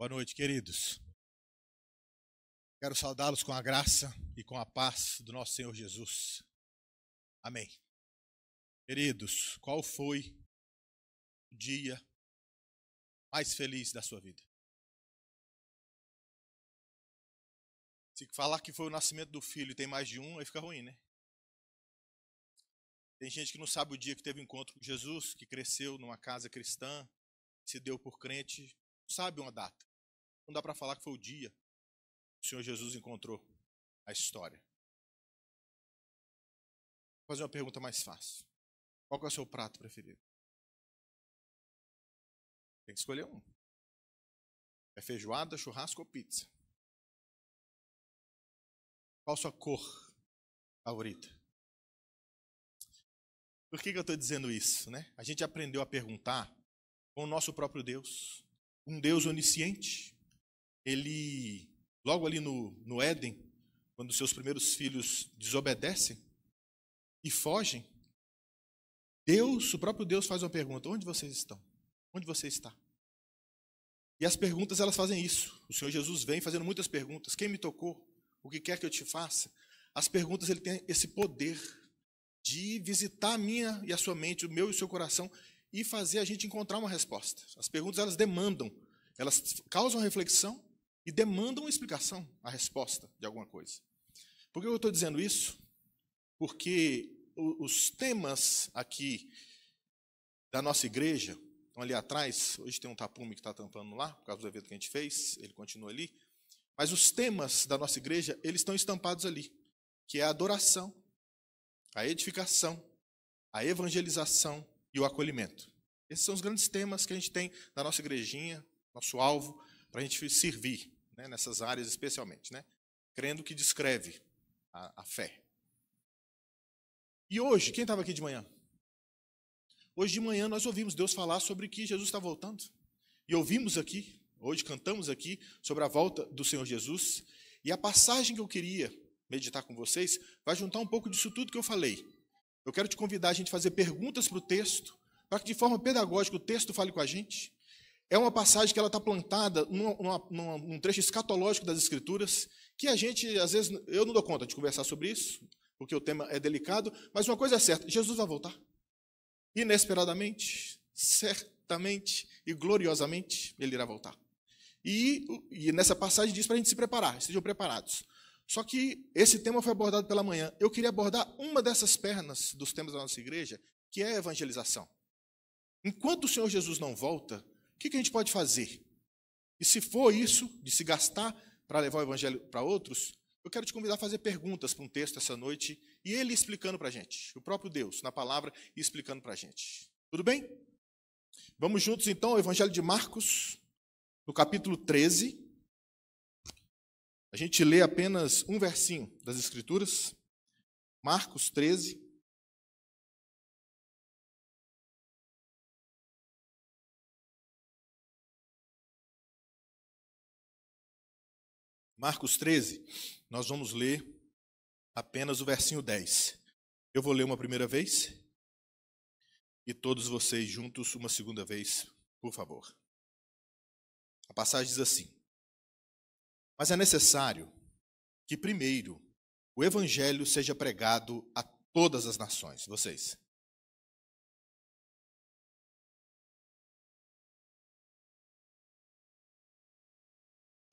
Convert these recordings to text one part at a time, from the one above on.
Boa noite, queridos. Quero saudá-los com a graça e com a paz do nosso Senhor Jesus. Amém. Queridos, qual foi o dia mais feliz da sua vida? Se falar que foi o nascimento do filho e tem mais de um, aí fica ruim, né? Tem gente que não sabe o dia que teve um encontro com Jesus, que cresceu numa casa cristã, se deu por crente, não sabe uma data. Não dá para falar que foi o dia que o Senhor Jesus encontrou a história. Vou fazer uma pergunta mais fácil. Qual é o seu prato preferido? Tem que escolher um. É feijoada, churrasco ou pizza? Qual sua cor favorita? Por que, que eu estou dizendo isso? Né? A gente aprendeu a perguntar com o nosso próprio Deus. Um Deus onisciente, ele, logo ali no, no Éden, quando seus primeiros filhos desobedecem e fogem, Deus, o próprio Deus faz uma pergunta: onde vocês estão? Onde você está? E as perguntas elas fazem isso. O Senhor Jesus vem fazendo muitas perguntas. Quem me tocou? O que quer que eu te faça? As perguntas ele tem esse poder de visitar a minha e a sua mente, o meu e o seu coração e fazer a gente encontrar uma resposta. As perguntas elas demandam, elas causam reflexão e demandam uma explicação, a resposta de alguma coisa. Por que eu estou dizendo isso? Porque os temas aqui da nossa igreja, estão ali atrás, hoje tem um tapume que está tampando lá, por causa do evento que a gente fez, ele continua ali, mas os temas da nossa igreja, eles estão estampados ali, que é a adoração, a edificação, a evangelização e o acolhimento. Esses são os grandes temas que a gente tem na nossa igrejinha, nosso alvo, para a gente servir né, nessas áreas especialmente, né? crendo que descreve a, a fé. E hoje, quem estava aqui de manhã? Hoje de manhã nós ouvimos Deus falar sobre que Jesus está voltando. E ouvimos aqui, hoje cantamos aqui, sobre a volta do Senhor Jesus. E a passagem que eu queria meditar com vocês vai juntar um pouco disso tudo que eu falei. Eu quero te convidar a gente fazer perguntas para o texto, para que de forma pedagógica o texto fale com a gente. É uma passagem que ela está plantada numa, numa, num trecho escatológico das Escrituras, que a gente, às vezes, eu não dou conta de conversar sobre isso, porque o tema é delicado, mas uma coisa é certa: Jesus vai voltar. Inesperadamente, certamente e gloriosamente, ele irá voltar. E, e nessa passagem diz para a gente se preparar, estejam preparados. Só que esse tema foi abordado pela manhã. Eu queria abordar uma dessas pernas dos temas da nossa igreja, que é a evangelização. Enquanto o Senhor Jesus não volta, o que, a gente pode fazer? E se for isso, de se gastar para levar o evangelho para outros, eu quero te convidar a fazer perguntas para um texto essa noite e ele explicando para a gente, o próprio Deus, na palavra, e explicando para a gente. Tudo bem? Vamos juntos então ao Evangelho de Marcos, no capítulo 13. A gente lê apenas um versinho das Escrituras. Marcos 13, Marcos 13, nós vamos ler apenas o versinho 10. Eu vou ler uma primeira vez e todos vocês juntos uma segunda vez, por favor. A passagem diz assim: Mas é necessário que primeiro o evangelho seja pregado a todas as nações, vocês.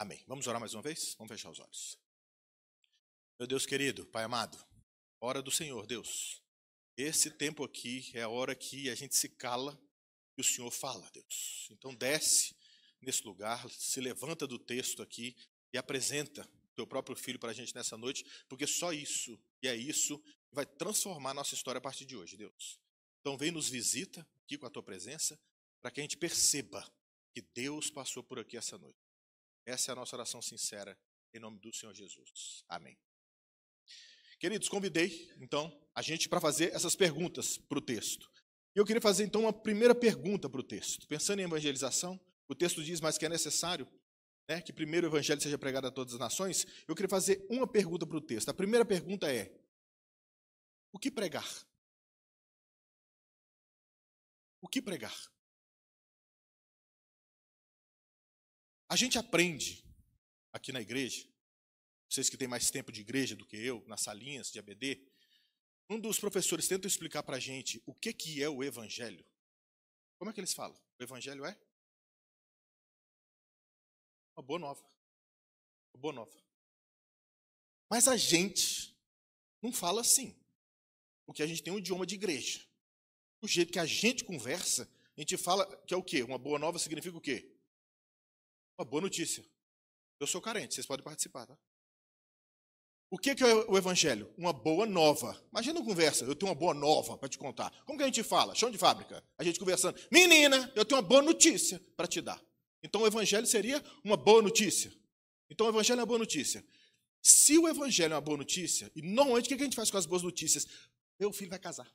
Amém. Vamos orar mais uma vez? Vamos fechar os olhos. Meu Deus querido, Pai amado, hora do Senhor, Deus. Esse tempo aqui é a hora que a gente se cala e o Senhor fala, Deus. Então desce nesse lugar, se levanta do texto aqui e apresenta teu próprio filho para a gente nessa noite, porque só isso e é isso que vai transformar nossa história a partir de hoje, Deus. Então vem nos visita aqui com a tua presença, para que a gente perceba que Deus passou por aqui essa noite. Essa é a nossa oração sincera, em nome do Senhor Jesus. Amém. Queridos, convidei, então, a gente para fazer essas perguntas para o texto. E eu queria fazer, então, uma primeira pergunta para o texto. Pensando em evangelização, o texto diz, mas que é necessário né, que primeiro o evangelho seja pregado a todas as nações. Eu queria fazer uma pergunta para o texto. A primeira pergunta é: o que pregar? O que pregar? A gente aprende aqui na igreja, vocês que têm mais tempo de igreja do que eu, nas salinhas de ABD, um dos professores tenta explicar para a gente o que, que é o evangelho. Como é que eles falam? O evangelho é? Uma boa nova. Uma boa nova. Mas a gente não fala assim. Porque a gente tem um idioma de igreja. O jeito que a gente conversa, a gente fala que é o quê? Uma boa nova significa o quê? Uma boa notícia. Eu sou carente, vocês podem participar, tá? O que é o evangelho? Uma boa nova. Imagina uma conversa, eu tenho uma boa nova para te contar. Como que a gente fala? Chão de fábrica. A gente conversando. Menina, eu tenho uma boa notícia para te dar. Então o evangelho seria uma boa notícia. Então o evangelho é uma boa notícia. Se o evangelho é uma boa notícia, e normalmente o que a gente faz com as boas notícias? Meu filho vai casar.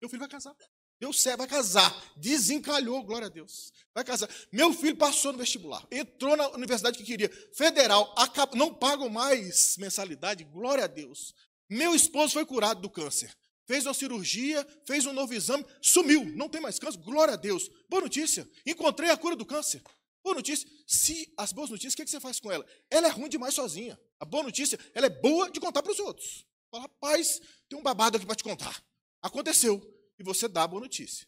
Meu filho vai casar. Meu certo, vai casar. Desencalhou, glória a Deus. Vai casar. Meu filho passou no vestibular, entrou na universidade que queria, federal, não pago mais mensalidade, glória a Deus. Meu esposo foi curado do câncer. Fez uma cirurgia, fez um novo exame, sumiu, não tem mais câncer, glória a Deus. Boa notícia, encontrei a cura do câncer. Boa notícia, se as boas notícias, o que você faz com ela? Ela é ruim demais sozinha. A boa notícia, ela é boa de contar para os outros. Fala, rapaz, tem um babado aqui para te contar. Aconteceu e você dá a boa notícia.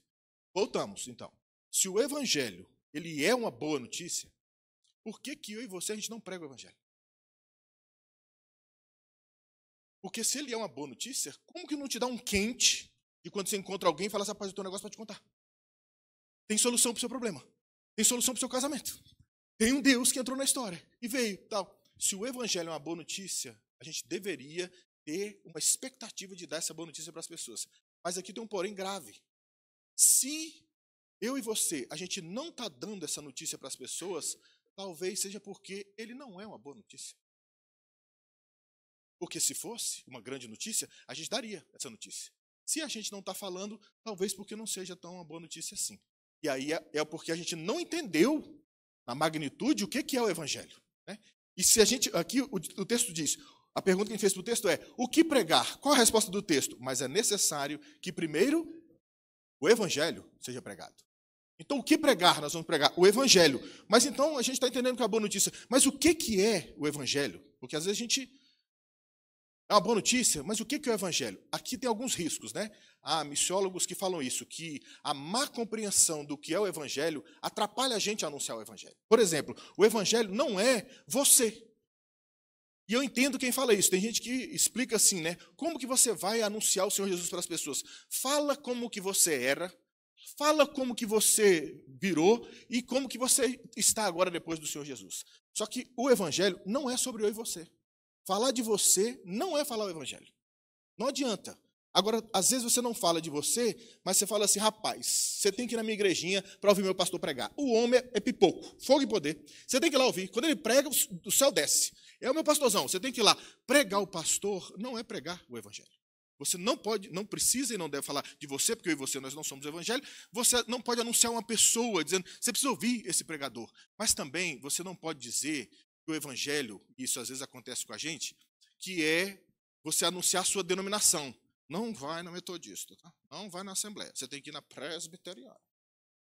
Voltamos, então. Se o evangelho ele é uma boa notícia, por que, que eu e você a gente não prega o evangelho? Porque se ele é uma boa notícia, como que não te dá um quente e quando você encontra alguém fala assim, rapaz, eu tenho um negócio para te contar. Tem solução para o seu problema. Tem solução para o seu casamento. Tem um Deus que entrou na história e veio, tal. Se o evangelho é uma boa notícia, a gente deveria ter uma expectativa de dar essa boa notícia para as pessoas. Mas aqui tem um porém grave. Se eu e você, a gente não está dando essa notícia para as pessoas, talvez seja porque ele não é uma boa notícia. Porque se fosse uma grande notícia, a gente daria essa notícia. Se a gente não está falando, talvez porque não seja tão uma boa notícia assim. E aí é, é porque a gente não entendeu na magnitude o que é o evangelho. Né? E se a gente. Aqui o, texto diz: a pergunta que a gente fez para o texto é: o que pregar? Qual a resposta do texto? Mas é necessário que primeiro o evangelho seja pregado. Então, o que pregar? Nós vamos pregar o evangelho. Mas então a gente está entendendo que é uma boa notícia. Mas o que, que é o evangelho? Porque às vezes a gente. É uma boa notícia, mas o que, que é o evangelho? Aqui tem alguns riscos, né? Há missiólogos que falam isso, que a má compreensão do que é o evangelho atrapalha a gente a anunciar o evangelho. Por exemplo, o evangelho não é você e eu entendo quem fala isso. Tem gente que explica assim, né? Como que você vai anunciar o Senhor Jesus para as pessoas? Fala como que você era, fala como que você virou e como que você está agora depois do Senhor Jesus. Só que o evangelho não é sobre eu e você. Falar de você não é falar o evangelho. Não adianta. Agora, às vezes você não fala de você, mas você fala assim, rapaz, você tem que ir na minha igrejinha para ouvir meu pastor pregar. O homem é pipoco, fogo e poder. Você tem que ir lá ouvir. Quando ele prega, o céu desce. É o meu pastorzão, você tem que ir lá. Pregar o pastor não é pregar o evangelho. Você não pode, não precisa e não deve falar de você, porque eu e você nós não somos o evangelho. Você não pode anunciar uma pessoa dizendo, você precisa ouvir esse pregador. Mas também você não pode dizer que o evangelho, isso às vezes acontece com a gente, que é você anunciar a sua denominação. Não vai na metodista, tá? não vai na assembleia. Você tem que ir na presbiteriana.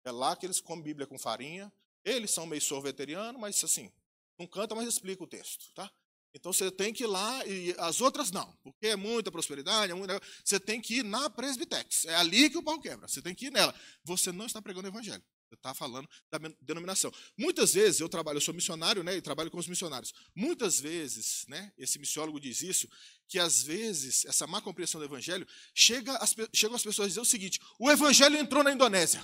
É lá que eles comem Bíblia com farinha. Eles são meio sorveteriano, mas assim, não canta, mas explica o texto, tá? Então você tem que ir lá e as outras não, porque é muita prosperidade, é muito. você tem que ir na presbitex. É ali que o pau quebra. Você tem que ir nela. Você não está pregando o evangelho. Você está falando da denominação. Muitas vezes eu trabalho, eu sou missionário, né, e trabalho com os missionários. Muitas vezes, né, esse missiólogo diz isso, que às vezes essa má compreensão do evangelho chega às, chegam as pessoas a dizer o seguinte: o evangelho entrou na Indonésia.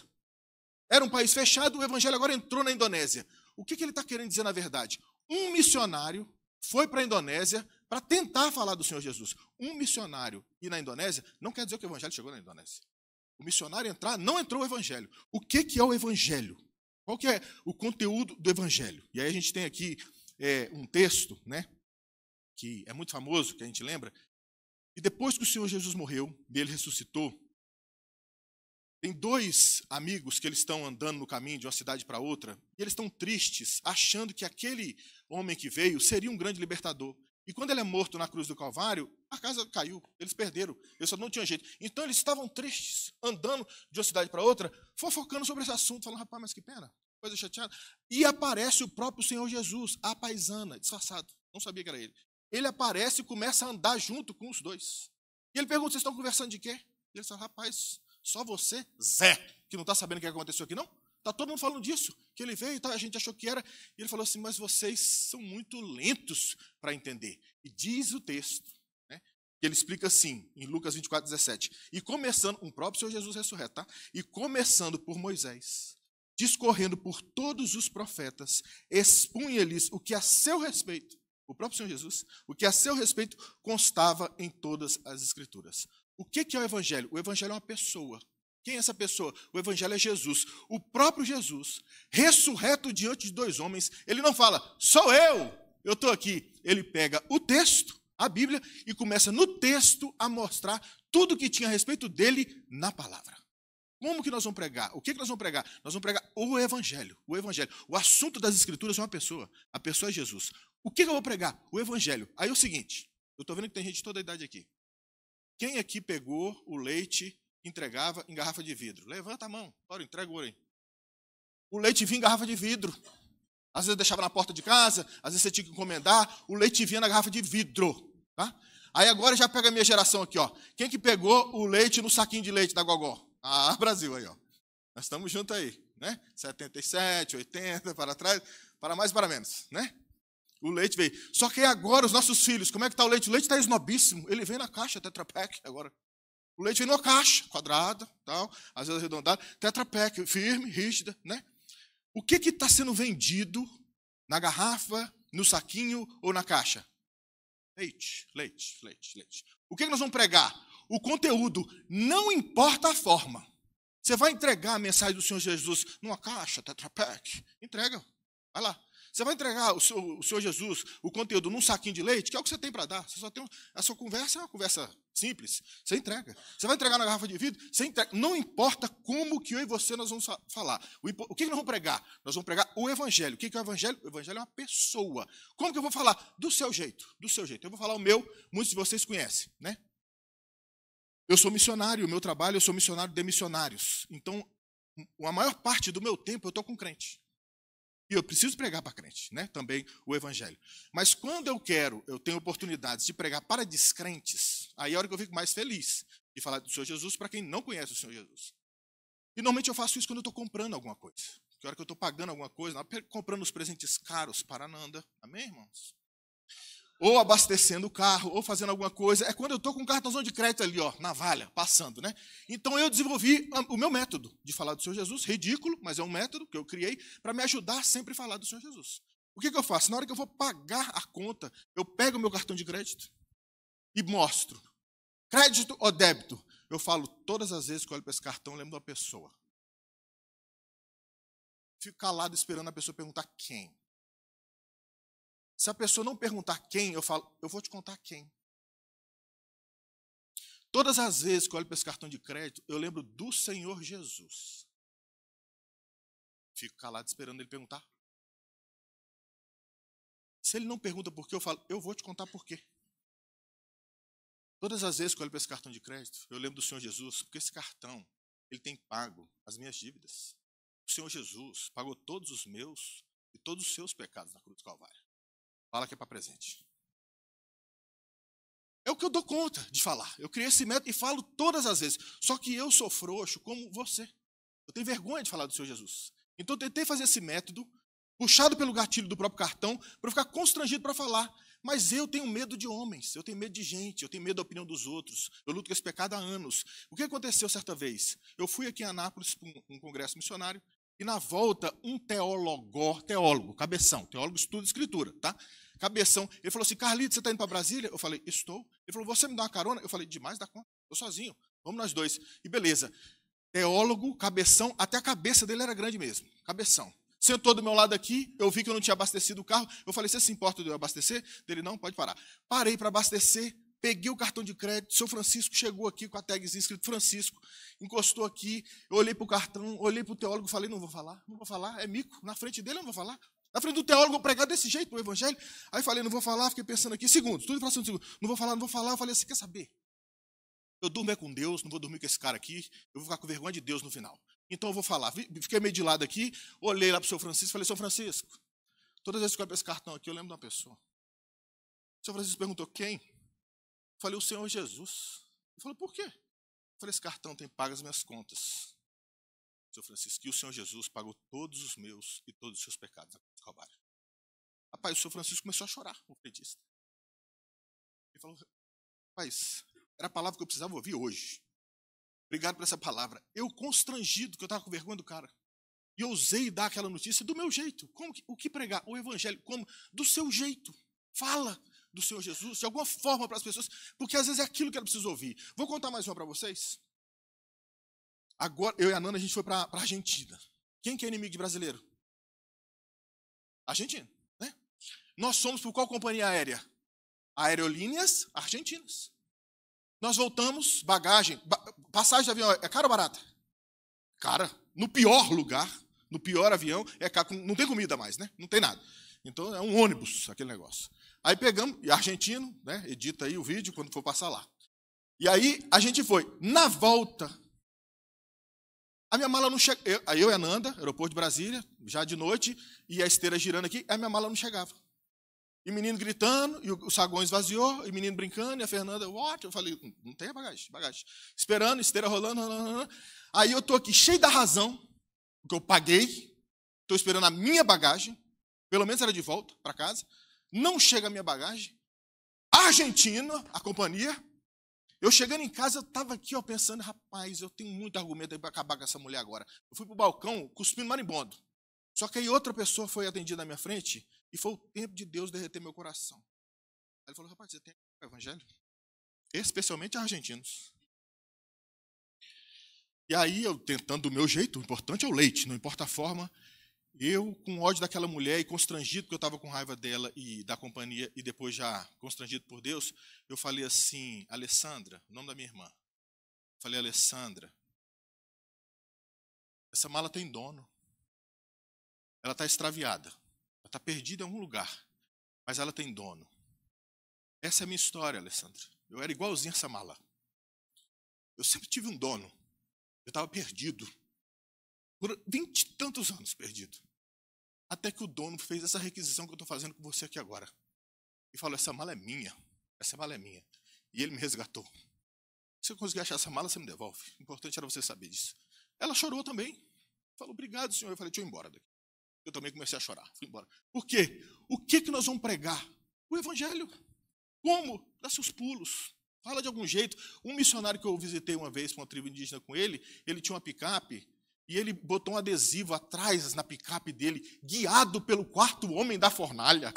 Era um país fechado, o evangelho agora entrou na Indonésia. O que, que ele está querendo dizer na verdade? Um missionário foi para a Indonésia para tentar falar do Senhor Jesus. Um missionário ir na Indonésia não quer dizer que o evangelho chegou na Indonésia. O missionário entrar, não entrou o evangelho. O que, que é o evangelho? Qual que é o conteúdo do evangelho? E aí a gente tem aqui é, um texto, né, que é muito famoso, que a gente lembra, e depois que o Senhor Jesus morreu, ele ressuscitou, tem dois amigos que eles estão andando no caminho de uma cidade para outra, e eles estão tristes, achando que aquele homem que veio seria um grande libertador. E quando ele é morto na cruz do Calvário, a casa caiu, eles perderam, eles só não tinham jeito. Então eles estavam tristes, andando de uma cidade para outra, fofocando sobre esse assunto, falando, rapaz, mas que pena, coisa chateada. E aparece o próprio Senhor Jesus, a paisana, disfarçado, não sabia que era ele. Ele aparece e começa a andar junto com os dois. E ele pergunta, vocês estão conversando de quê? E ele fala, rapaz, só você, Zé, que não está sabendo o que aconteceu aqui, não? Está todo mundo falando disso, que ele veio, tá, a gente achou que era. E ele falou assim, mas vocês são muito lentos para entender. E diz o texto, né, que ele explica assim, em Lucas 24, 17. E começando, um próprio Senhor Jesus ressurreto, tá? E começando por Moisés, discorrendo por todos os profetas, expunha-lhes o que a seu respeito, o próprio Senhor Jesus, o que a seu respeito constava em todas as escrituras. O que, que é o Evangelho? O Evangelho é uma pessoa. Quem é essa pessoa? O Evangelho é Jesus. O próprio Jesus, ressurreto diante de dois homens, ele não fala, sou eu, eu estou aqui. Ele pega o texto, a Bíblia, e começa no texto a mostrar tudo que tinha a respeito dele na palavra. Como que nós vamos pregar? O que, que nós vamos pregar? Nós vamos pregar o Evangelho. O Evangelho. O assunto das Escrituras é uma pessoa. A pessoa é Jesus. O que, que eu vou pregar? O Evangelho. Aí é o seguinte: eu estou vendo que tem gente de toda a idade aqui. Quem aqui pegou o leite entregava em garrafa de vidro? Levanta a mão. Ora, entrega o aí. O leite vinha em garrafa de vidro. Às vezes deixava na porta de casa, às vezes você tinha que encomendar, o leite vinha na garrafa de vidro. Tá? Aí agora já pega a minha geração aqui, ó. Quem que pegou o leite no saquinho de leite da Gogó? Ah, Brasil aí, ó. Nós estamos juntos aí, né? 77, 80, para trás, para mais, para menos, né? O leite veio. Só que agora os nossos filhos, como é que está o leite? O leite está esnobíssimo. Ele vem na caixa Tetra Pak agora. O leite vem na caixa, quadrada, tal, às vezes arredondada. Tetra Pak, firme, rígida, né? O que está sendo vendido na garrafa, no saquinho ou na caixa? Leite, leite, leite, leite. O que, que nós vamos pregar? O conteúdo, não importa a forma. Você vai entregar a mensagem do Senhor Jesus numa caixa, Tetra Pak? Entrega, vai lá. Você vai entregar o, seu, o Senhor Jesus o conteúdo num saquinho de leite, que é o que você tem para dar. Você só tem um, a sua conversa é uma conversa simples. Você entrega. Você vai entregar na garrafa de vidro, você entrega. Não importa como que eu e você nós vamos falar. O, o que nós vamos pregar? Nós vamos pregar o evangelho. O que é o evangelho? O evangelho é uma pessoa. Como que eu vou falar? Do seu jeito. Do seu jeito. Eu vou falar o meu, muitos de vocês conhecem, né? Eu sou missionário, o meu trabalho, eu sou missionário de missionários. Então, a maior parte do meu tempo eu estou com crente. E eu preciso pregar para crente, né? Também o evangelho. Mas quando eu quero, eu tenho oportunidades de pregar para descrentes, aí é a hora que eu fico mais feliz de falar do Senhor Jesus para quem não conhece o Senhor Jesus. E normalmente eu faço isso quando eu estou comprando alguma coisa. Que hora que eu estou pagando alguma coisa, comprando os presentes caros para Nanda. Amém, irmãos? ou abastecendo o carro, ou fazendo alguma coisa. É quando eu estou com o cartãozão de crédito ali, ó, na valha, passando, né? Então eu desenvolvi o meu método de falar do Senhor Jesus, ridículo, mas é um método que eu criei para me ajudar sempre a falar do Senhor Jesus. O que, que eu faço? Na hora que eu vou pagar a conta, eu pego o meu cartão de crédito e mostro. Crédito ou débito? Eu falo todas as vezes que olho para esse cartão, lembro de uma pessoa. Fico calado esperando a pessoa perguntar quem. Se a pessoa não perguntar quem, eu falo, eu vou te contar quem. Todas as vezes que eu olho para esse cartão de crédito, eu lembro do Senhor Jesus. Fico calado esperando ele perguntar. Se ele não pergunta por quê, eu falo, eu vou te contar por quê. Todas as vezes que eu olho para esse cartão de crédito, eu lembro do Senhor Jesus, porque esse cartão, ele tem pago as minhas dívidas. O Senhor Jesus pagou todos os meus e todos os seus pecados na cruz do Calvário. Fala que é para presente. É o que eu dou conta de falar. Eu criei esse método e falo todas as vezes. Só que eu sou frouxo como você. Eu tenho vergonha de falar do Senhor Jesus. Então eu tentei fazer esse método, puxado pelo gatilho do próprio cartão, para eu ficar constrangido para falar. Mas eu tenho medo de homens, eu tenho medo de gente, eu tenho medo da opinião dos outros. Eu luto com esse pecado há anos. O que aconteceu certa vez? Eu fui aqui em Anápolis para um congresso missionário e na volta, um teólogo, teólogo, cabeção, teólogo estuda escritura, tá? Cabeção, ele falou assim: Carlito, você está indo para Brasília? Eu falei: Estou. Ele falou: Você me dá uma carona? Eu falei: Demais, dá conta. Eu sozinho, vamos nós dois. E beleza. Teólogo, cabeção, até a cabeça dele era grande mesmo, cabeção. Sentou do meu lado aqui, eu vi que eu não tinha abastecido o carro. Eu falei: Você se importa de eu abastecer? Ele: Não, pode parar. Parei para abastecer, peguei o cartão de crédito, o seu Francisco chegou aqui com a tagzinha escrito Francisco, encostou aqui, eu olhei para o cartão, olhei para o teólogo, falei, não vou falar, não vou falar, é mico, na frente dele eu não vou falar. Na frente do teólogo, vou pregar desse jeito o evangelho. Aí falei, não vou falar, fiquei pensando aqui, segundos, tudo passando segundo, não vou falar, não vou falar. Eu falei assim, quer saber? Eu durmo é com Deus, não vou dormir com esse cara aqui, eu vou ficar com vergonha de Deus no final. Então eu vou falar. Fiquei meio de lado aqui, olhei lá para o seu Francisco, falei, seu Francisco, todas as vezes que eu abro esse cartão aqui, eu lembro de uma pessoa. O seu Francisco perguntou, quem? Falei, o Senhor Jesus. Ele falou, por quê? Eu falei, esse cartão tem pago as minhas contas. Seu Francisco, que o Senhor Jesus pagou todos os meus e todos os seus pecados na Rapaz, o Senhor Francisco começou a chorar, o pedista. Ele falou, rapaz, era a palavra que eu precisava ouvir hoje. Obrigado por essa palavra. Eu constrangido, que eu estava com vergonha do cara. E ousei dar aquela notícia do meu jeito. Como que, o que pregar? O evangelho, como? Do seu jeito. Fala do Senhor Jesus, de alguma forma para as pessoas, porque às vezes é aquilo que ela precisa ouvir. Vou contar mais uma para vocês. Agora, eu e a Nana, a gente foi para a Argentina. Quem que é inimigo de brasileiro? Argentina, né? Nós somos por qual companhia aérea? Aerolíneas argentinas. Nós voltamos, bagagem, ba passagem de avião é cara ou barata? Cara, no pior lugar, no pior avião, é caro, não tem comida mais, né? Não tem nada. Então é um ônibus aquele negócio. Aí pegamos, e argentino, né? Edita aí o vídeo quando for passar lá. E aí a gente foi. Na volta, a minha mala não chegava. Eu, eu e a Nanda, aeroporto de Brasília, já de noite, e a esteira girando aqui, a minha mala não chegava. E o menino gritando, e o, saguão esvaziou, e o menino brincando, e a Fernanda, what? Eu falei, não tem bagagem, bagagem. Esperando, esteira rolando, rolando, rolando. Aí eu tô aqui cheio da razão, porque eu paguei, estou esperando a minha bagagem, pelo menos era de volta para casa não chega a minha bagagem. Argentina, a companhia. Eu chegando em casa, eu estava aqui ó, pensando, rapaz, eu tenho muito argumento para acabar com essa mulher agora. Eu fui para o balcão cuspindo marimbondo. Só que aí outra pessoa foi atendida na minha frente e foi o tempo de Deus derreter meu coração. ele falou, rapaz, você tem o evangelho? Especialmente argentinos. E aí eu tentando do meu jeito, o importante é o leite, não importa a forma, eu, com ódio daquela mulher e constrangido, porque eu estava com raiva dela e da companhia, e depois já constrangido por Deus, eu falei assim, Alessandra, o nome da minha irmã. Falei, Alessandra, essa mala tem dono. Ela está extraviada. Ela está perdida em algum lugar. Mas ela tem dono. Essa é a minha história, Alessandra. Eu era igualzinho a essa mala. Eu sempre tive um dono. Eu estava perdido. Por vinte e tantos anos perdido. Até que o dono fez essa requisição que eu estou fazendo com você aqui agora. E falou: essa mala é minha. Essa mala é minha. E ele me resgatou. Se eu conseguir achar essa mala, você me devolve. O importante era você saber disso. Ela chorou também. Falou: obrigado, senhor. Eu falei: deixa eu ir embora daqui. Eu também comecei a chorar. Fui embora. Por quê? O que, que nós vamos pregar? O evangelho. Como? Dá seus pulos. Fala de algum jeito. Um missionário que eu visitei uma vez com uma tribo indígena com ele, ele tinha uma picape e ele botou um adesivo atrás na picape dele, guiado pelo quarto homem da fornalha.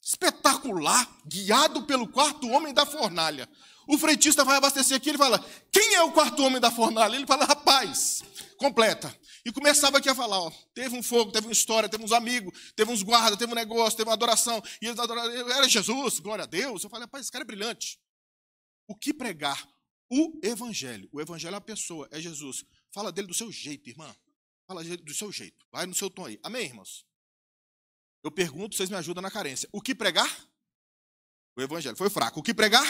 Espetacular, guiado pelo quarto homem da fornalha. O freitista vai abastecer aqui, ele fala: Quem é o quarto homem da fornalha? Ele fala: Rapaz, completa. E começava aqui a falar: ó, teve um fogo, teve uma história, teve uns amigos, teve uns guardas, teve um negócio, teve uma adoração. E eles adoraram, era Jesus, glória a Deus. Eu falei: Rapaz, esse cara é brilhante. O que pregar? O Evangelho. O Evangelho é a pessoa, é Jesus. Fala dele do seu jeito, irmã. Fala do seu jeito. Vai no seu tom aí. Amém, irmãos? Eu pergunto, vocês me ajudam na carência. O que pregar? O evangelho. Foi fraco. O que pregar?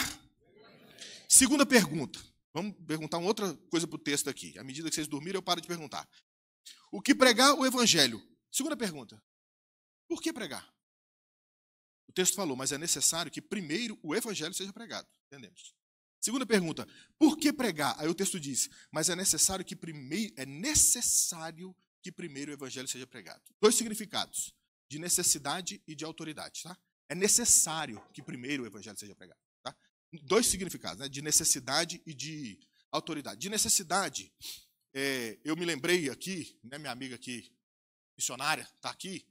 Segunda pergunta. Vamos perguntar uma outra coisa para o texto aqui. À medida que vocês dormirem, eu paro de perguntar. O que pregar? O evangelho. Segunda pergunta. Por que pregar? O texto falou, mas é necessário que primeiro o evangelho seja pregado. Entendemos. Segunda pergunta: por que pregar? Aí o texto diz: mas é necessário que primeiro é necessário que primeiro o evangelho seja pregado. Dois significados: de necessidade e de autoridade, tá? É necessário que primeiro o evangelho seja pregado, tá? Dois significados, né? De necessidade e de autoridade. De necessidade, é, eu me lembrei aqui, né, minha amiga aqui, missionária, está aqui.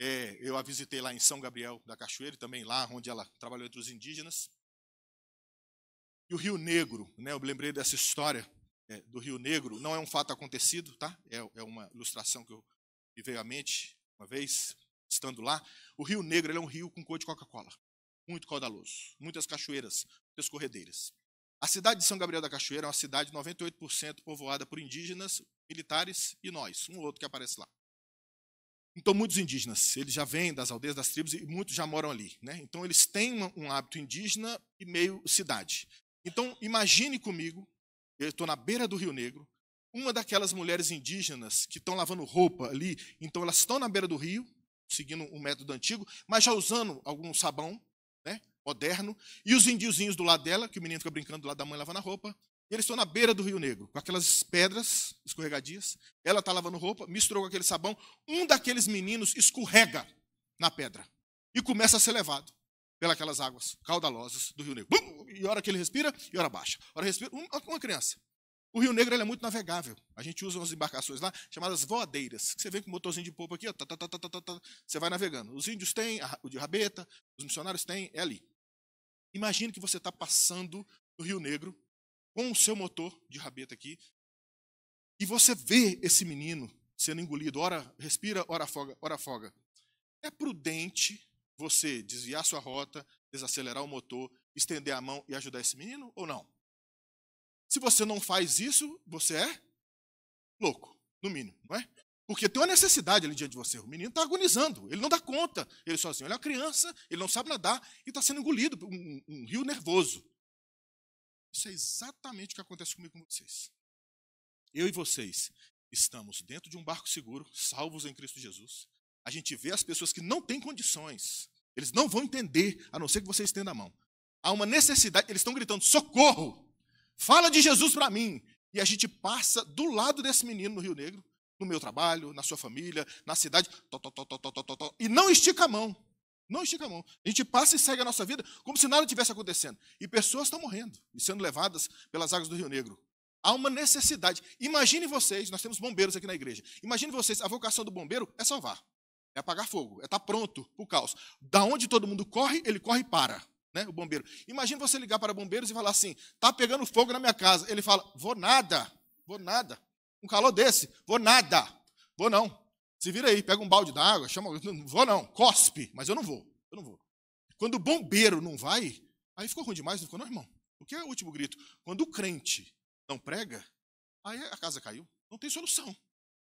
É, eu a visitei lá em São Gabriel da Cachoeira, também lá onde ela trabalhou entre os indígenas. E o Rio Negro, né, eu lembrei dessa história é, do Rio Negro, não é um fato acontecido, tá? É, é uma ilustração que eu me veio à mente uma vez, estando lá. O Rio Negro é um rio com cor de Coca-Cola, muito caudaloso, muitas cachoeiras, muitas corredeiras. A cidade de São Gabriel da Cachoeira é uma cidade 98% povoada por indígenas, militares e nós, um ou outro que aparece lá. Então, muitos indígenas, eles já vêm das aldeias, das tribos, e muitos já moram ali. Né? Então, eles têm um hábito indígena e meio cidade. Então, imagine comigo, eu estou na beira do Rio Negro, uma daquelas mulheres indígenas que estão lavando roupa ali, então elas estão na beira do rio, seguindo o método antigo, mas já usando algum sabão né, moderno, e os indiozinhos do lado dela, que o menino fica brincando do lado da mãe lavando a roupa, e eles estão na beira do Rio Negro, com aquelas pedras escorregadias, ela está lavando roupa, misturou com aquele sabão, um daqueles meninos escorrega na pedra e começa a ser levado pelas águas caudalosas do Rio Negro. E hora que ele respira, e hora baixa. Hora respira, uma criança. O Rio Negro é muito navegável. A gente usa umas embarcações lá chamadas voadeiras. que Você vem com um motorzinho de popa aqui, ó, tá, tá, tá, tá, tá, tá, tá. você vai navegando. Os índios têm, o de rabeta, os missionários têm, é ali. Imagine que você está passando no Rio Negro com o seu motor de rabeta aqui e você vê esse menino sendo engolido, ora respira, ora afoga, ora afoga. É prudente você desviar sua rota, desacelerar o motor, estender a mão e ajudar esse menino ou não? Se você não faz isso, você é louco, no mínimo, não é? Porque tem uma necessidade ali diante de você. O menino está agonizando, ele não dá conta, ele sozinho. Ele é uma criança, ele não sabe nadar e está sendo engolido por um, um, um, rio nervoso. Isso é exatamente o que acontece comigo com vocês. Eu e vocês estamos dentro de um barco seguro, salvos em Cristo Jesus, a gente vê as pessoas que não têm condições. Eles não vão entender, a não ser que você estenda a mão. Há uma necessidade, eles estão gritando: socorro! Fala de Jesus para mim! E a gente passa do lado desse menino no Rio Negro, no meu trabalho, na sua família, na cidade, e não estica a mão. Não estica a mão. A gente passa e segue a nossa vida como se nada tivesse acontecendo. E pessoas estão morrendo e sendo levadas pelas águas do Rio Negro. Há uma necessidade. Imagine vocês, nós temos bombeiros aqui na igreja. Imagine vocês, a vocação do bombeiro é salvar. É apagar fogo, é estar tá pronto para o caos. Da onde todo mundo corre, ele corre e para. Né, o bombeiro. Imagina você ligar para bombeiros e falar assim: tá pegando fogo na minha casa. Ele fala: vou nada, vou nada. Um calor desse, vou nada, vou não. Se vira aí, pega um balde d'água, chama, não vou não, cospe, mas eu não vou, eu não vou. Quando o bombeiro não vai, aí ficou ruim demais, não ficou não, irmão? O que é o último grito? Quando o crente não prega, aí a casa caiu. Não tem solução.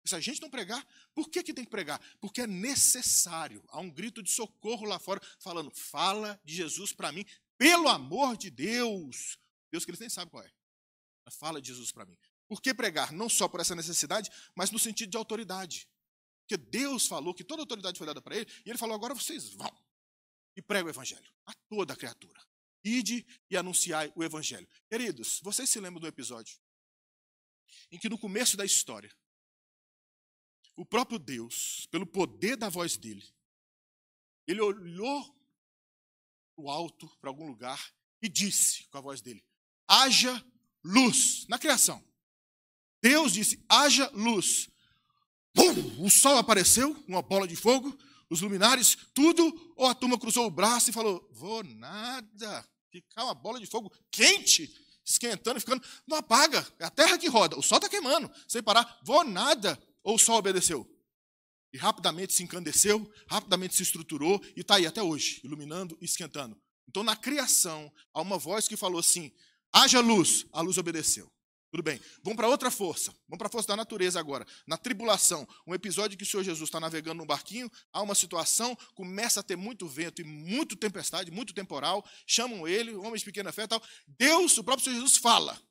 Se a gente não pregar, por que, que tem que pregar? Porque é necessário. Há um grito de socorro lá fora falando: fala de Jesus para mim, pelo amor de Deus. Deus que eles nem sabem qual é. Mas fala de Jesus para mim. Por que pregar? Não só por essa necessidade, mas no sentido de autoridade. Porque Deus falou que toda autoridade foi dada para ele, e ele falou: agora vocês vão e pregam o evangelho a toda a criatura. Ide e anunciai o evangelho. Queridos, vocês se lembram do episódio em que no começo da história o próprio Deus, pelo poder da voz dele, ele olhou o alto para algum lugar e disse com a voz dele: haja luz na criação. Deus disse: haja luz. Pum, o sol apareceu, uma bola de fogo, os luminares, tudo. Ou a turma cruzou o braço e falou: vou nada. Ficar uma bola de fogo quente, esquentando, ficando. Não apaga, é a terra que roda, o sol está queimando, sem parar, vou nada ou só obedeceu? E rapidamente se encandeceu, rapidamente se estruturou e está aí até hoje, iluminando e esquentando. Então, na criação, há uma voz que falou assim: haja luz, a luz obedeceu. Tudo bem, vamos para outra força, vamos para a força da natureza agora. Na tribulação, um episódio que o Senhor Jesus está navegando num barquinho, há uma situação, começa a ter muito vento e muito tempestade, muito temporal, chamam ele, homens de pequena fé e tal. Deus, o próprio Senhor Jesus, fala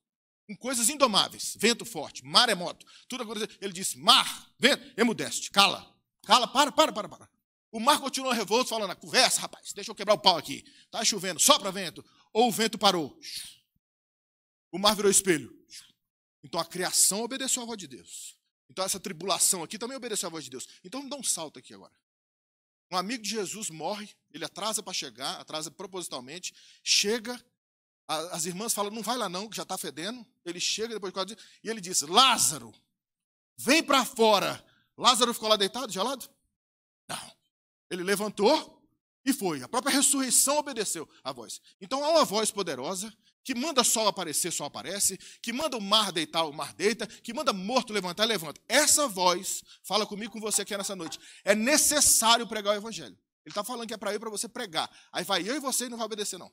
com coisas indomáveis, vento forte, maremoto, é tudo aconteceu. Ele disse: mar, vento, emudeste, é cala, cala, para, para, para, para. O mar continuou revolto, falando: conversa, rapaz, deixa eu quebrar o pau aqui. Está chovendo, sopra vento. Ou o vento parou. O mar virou espelho. Então a criação obedeceu à voz de Deus. Então essa tribulação aqui também obedeceu à voz de Deus. Então vamos dar um salto aqui agora. Um amigo de Jesus morre, ele atrasa para chegar, atrasa propositalmente, chega as irmãs falam, não vai lá não, que já está fedendo. Ele chega depois de quatro dias e ele diz, Lázaro, vem para fora. Lázaro ficou lá deitado, gelado? Não. Ele levantou e foi. A própria ressurreição obedeceu à voz. Então há uma voz poderosa que manda sol aparecer, sol aparece, que manda o mar deitar, o mar deita, que manda morto levantar, levanta. Essa voz fala comigo com você aqui nessa noite. É necessário pregar o evangelho. Ele está falando que é para eu e para você pregar. Aí vai eu e você e não vai obedecer, não.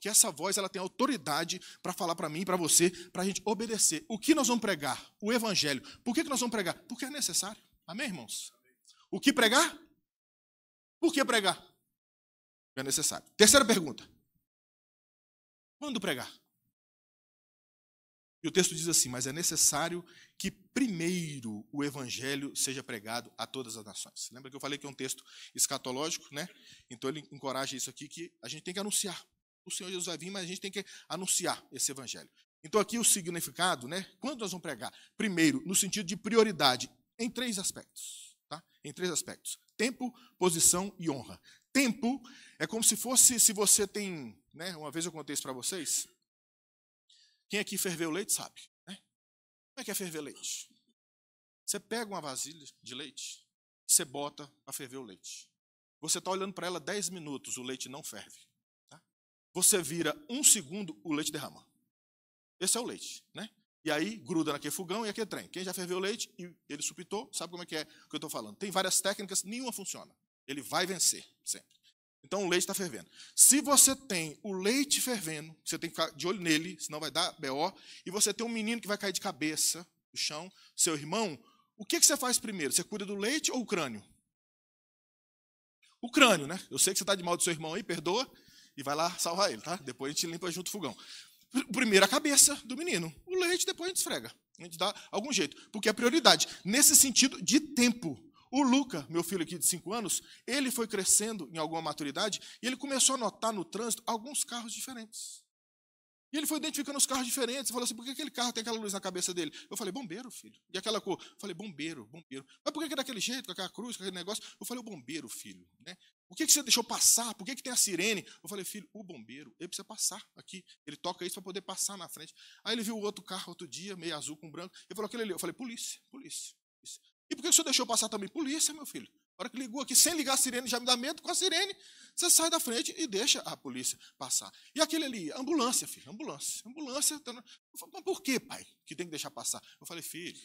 que essa voz ela tem autoridade para falar para mim e para você, para a gente obedecer. O que nós vamos pregar? O Evangelho. Por que, que nós vamos pregar? Porque é necessário. Amém, irmãos? O que pregar? Por que pregar? É necessário. Terceira pergunta. Quando pregar? E o texto diz assim: Mas é necessário que primeiro o evangelho seja pregado a todas as nações. Lembra que eu falei que é um texto escatológico, né? Então ele encoraja isso aqui que a gente tem que anunciar o Senhor Jesus vai vir, mas a gente tem que anunciar esse evangelho. Então, aqui o significado, né? Quando nós vamos pregar? Primeiro, no sentido de prioridade, em três aspectos. Tá? Em três aspectos: tempo, posição e honra. Tempo é como se fosse se você tem. Né, uma vez eu contei isso para vocês. Quem aqui ferveu leite sabe. Né? Como é que é ferver leite? Você pega uma vasilha de leite, você bota para ferver o leite. Você está olhando para ela 10 minutos, o leite não ferve você vira um segundo, o leite derrama. Esse é o leite, né? E aí gruda naquele fogão e aquele trem. Quem já ferveu o leite e ele supitou, sabe como é que é o que eu estou falando. Tem várias técnicas, nenhuma funciona. Ele vai vencer, sempre. Então o leite está fervendo. Se você tem o leite fervendo, você tem que ficar de olho nele, senão vai dar BO, e você tem um menino que vai cair de cabeça no chão, seu irmão, o que, que você faz primeiro? Você cuida do leite ou o crânio? O crânio, né? Eu sei que você está de mal do seu irmão aí, perdoa e vai lá salvar ele, tá? Depois a gente limpa junto o fogão. Primeiro a cabeça do menino, o leite, depois a gente esfrega. A gente dá algum jeito, porque é prioridade. Nesse sentido de tempo. O Luca, meu filho aqui de 5 anos, ele foi crescendo em alguma maturidade e ele começou a notar no trânsito alguns carros diferentes. E ele foi identificando os carros diferentes. e falou assim: por que aquele carro tem aquela luz na cabeça dele? Eu falei: bombeiro, filho. E aquela cor? Eu falei: bombeiro, bombeiro. Mas por que é daquele jeito, com aquela cruz, com aquele negócio? Eu falei: o bombeiro, filho. Né? Por que, que você deixou passar? Por que, que tem a sirene? Eu falei: filho, o bombeiro, ele precisa passar aqui. Ele toca isso para poder passar na frente. Aí ele viu o outro carro outro dia, meio azul com branco. Ele falou: aquele ali. Eu falei: polícia, polícia. polícia. E por que o senhor deixou passar também? Polícia, meu filho. A hora que ligou aqui, sem ligar a sirene, já me dá medo com a sirene. Você sai da frente e deixa a polícia passar. E aquele ali, ambulância, filho, ambulância. Ambulância. Tá Eu falei, mas por que, pai, que tem que deixar passar? Eu falei, filho,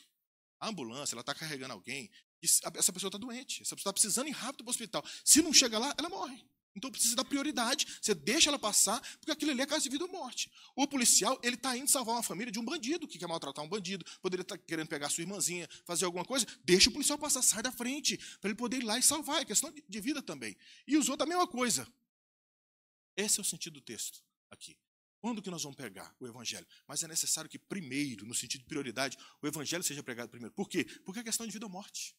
a ambulância, ela está carregando alguém. essa pessoa está doente. Essa pessoa está precisando ir rápido para o hospital. Se não chega lá, ela morre. Então precisa dar prioridade, você deixa ela passar, porque aquilo ali é caso de vida ou morte. O policial, ele está indo salvar uma família de um bandido que quer maltratar um bandido, poderia estar tá querendo pegar sua irmãzinha, fazer alguma coisa, deixa o policial passar, sai da frente, para ele poder ir lá e salvar, é questão de vida também. E os outros a mesma coisa. Esse é o sentido do texto aqui. Quando que nós vamos pegar o evangelho? Mas é necessário que primeiro, no sentido de prioridade, o evangelho seja pregado primeiro. Por quê? Porque é questão de vida ou morte.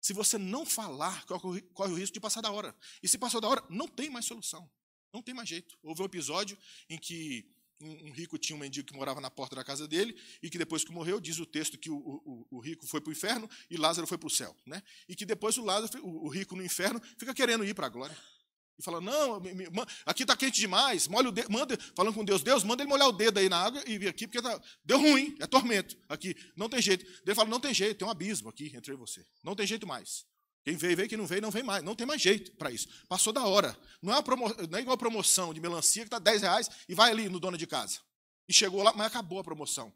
Se você não falar, corre o risco de passar da hora. E se passou da hora, não tem mais solução. Não tem mais jeito. Houve um episódio em que um rico tinha um mendigo que morava na porta da casa dele e que depois que morreu, diz o texto que o, o, o rico foi para o inferno e Lázaro foi para o céu. Né? E que depois o, Lázaro, o rico no inferno fica querendo ir para a glória. E fala, não, aqui está quente demais, molha o dedo, manda, falando com Deus, Deus, manda ele molhar o dedo aí na água e vir aqui, porque tá, deu ruim, é tormento aqui, não tem jeito. Ele fala, não tem jeito, tem um abismo aqui entre você, não tem jeito mais. Quem veio, veio, quem não veio, não vem mais, não tem mais jeito para isso. Passou da hora. Não é, promo, não é igual a promoção de melancia que está 10 reais e vai ali no dono de casa. E chegou lá, mas acabou a promoção.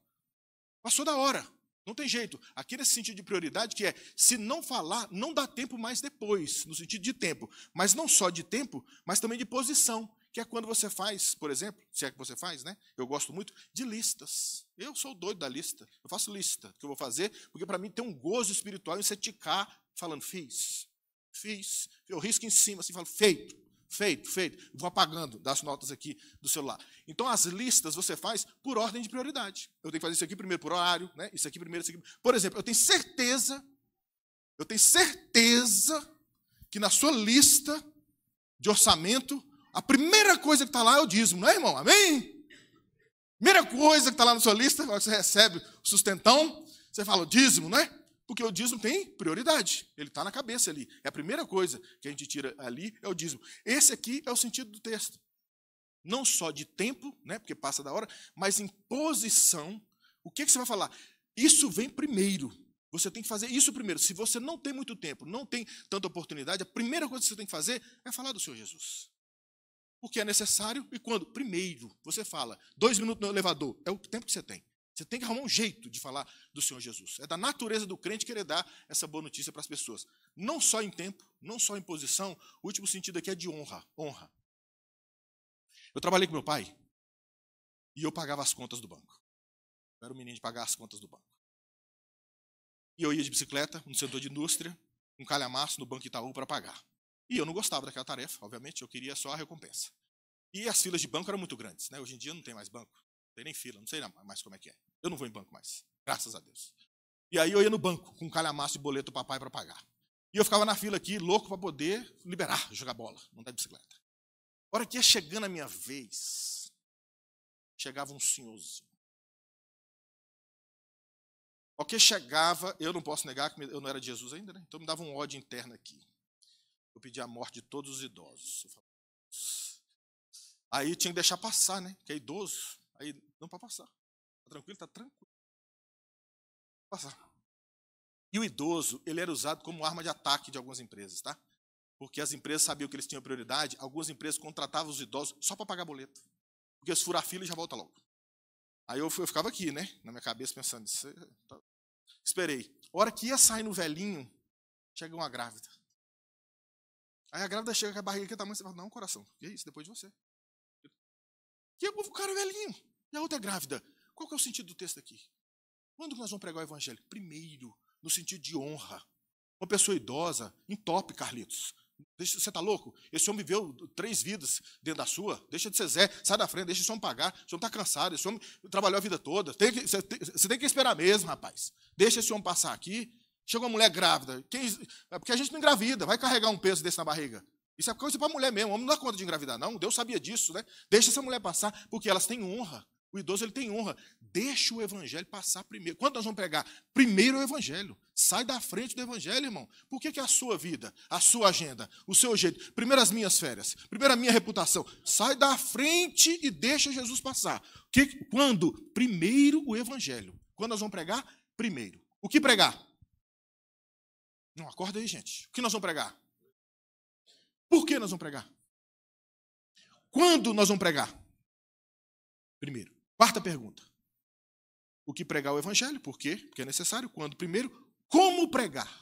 Passou da hora. Não tem jeito. Aqui nesse sentido de prioridade, que é se não falar, não dá tempo mais depois, no sentido de tempo. Mas não só de tempo, mas também de posição. Que é quando você faz, por exemplo, se é que você faz, né? Eu gosto muito de listas. Eu sou doido da lista. Eu faço lista que eu vou fazer, porque para mim tem um gozo espiritual em você ticar falando, fiz, fiz. Eu risco em cima, assim, falo, feito feito, feito. Vou apagando das notas aqui do celular. Então, as listas você faz por ordem de prioridade. Eu tenho que fazer isso aqui primeiro por horário, né? isso aqui primeiro, isso aqui. Por exemplo, eu tenho certeza, eu tenho certeza que na sua lista de orçamento, a primeira coisa que está lá é o dízimo, não é, irmão? Amém? Primeira coisa que está lá na sua lista, você recebe o sustentão, você fala o dízimo, não é? porque o dízimo tem prioridade. Ele está na cabeça ali. É a primeira coisa que a gente tira ali é o dízimo. Esse aqui é o sentido do texto. Não só de tempo, né, porque passa da hora, mas em posição. O que, que você vai falar? Isso vem primeiro. Você tem que fazer isso primeiro. Se você não tem muito tempo, não tem tanta oportunidade, a primeira coisa que você tem que fazer é falar do Senhor Jesus. Porque é necessário e quando? Primeiro, você fala. Dois minutos no elevador é o tempo que você tem. Você tem que arrumar um jeito de falar do Senhor Jesus. É da natureza do crente querer dar essa boa notícia para as pessoas. Não só em tempo, não só em posição, o último sentido aqui é de honra, honra. Eu trabalhei com meu pai e eu pagava as contas do banco. Eu era o menino de pagar as contas do banco. E eu ia de bicicleta no setor de indústria, um calhamaço no Banco Itaú para pagar. E eu não gostava daquela tarefa, obviamente, eu queria só a recompensa. E as filas de banco eram muito grandes, né? Hoje em dia não tem mais banco tem nem fila, não sei mais como é que é. Eu não vou em banco mais, graças a Deus. E aí eu ia no banco com um calhamaço e boleto do papai para pagar. E eu ficava na fila aqui, louco para poder liberar, jogar bola, montar de bicicleta. A hora que ia chegando a minha vez, chegava um senhorzinho. O que chegava, eu não posso negar que eu não era de Jesus ainda, né? Então me dava um ódio interno aqui. Eu pedi a morte de todos os idosos. Aí tinha que deixar passar, né? Que é idoso. Aí, não para passar. Tá tranquilo? Tá tranquilo. Passar. E o idoso, ele era usado como arma de ataque de algumas empresas, tá? Porque as empresas sabiam que eles tinham prioridade, algumas empresas contratavam os idosos só para pagar boleto. Porque os furafilhos já volta logo. Aí eu, eu, ficava aqui, né? Na minha cabeça pensando, isso, é, tá... esperei. A hora que ia sair no velhinho, chega uma grávida. Aí a grávida chega com a barriga que tamanho, você fala, não, coração, que é isso, depois de você. E o cara é velhinho. E a outra é grávida. Qual que é o sentido do texto aqui? Quando nós vamos pregar o evangelho? Primeiro, no sentido de honra. Uma pessoa idosa, em top, Carlitos. Você está louco? Esse homem viveu três vidas dentro da sua. Deixa de ser Zé, sai da frente, deixa esse homem pagar. Esse homem está cansado, esse homem trabalhou a vida toda. Tem que, você, tem, você tem que esperar mesmo, rapaz. Deixa esse homem passar aqui. Chega uma mulher grávida. Quem, é porque a gente não engravida, vai carregar um peso desse na barriga. Isso é coisa para mulher mesmo. O homem não dá conta de engravidar, não. Deus sabia disso, né? Deixa essa mulher passar, porque elas têm honra. O idoso ele tem honra. Deixa o evangelho passar primeiro. Quando nós vamos pregar? Primeiro é o evangelho. Sai da frente do evangelho, irmão. Por que, que é a sua vida, a sua agenda, o seu jeito? Primeiro as minhas férias, primeiro a minha reputação. Sai da frente e deixa Jesus passar. Que, quando? Primeiro o evangelho. Quando nós vamos pregar? Primeiro. O que pregar? Não, acorda aí, gente. O que nós vamos pregar? Por que nós vamos pregar? Quando nós vamos pregar? Primeiro. Quarta pergunta. O que pregar o evangelho? Por quê? Porque é necessário. Quando? Primeiro, como pregar?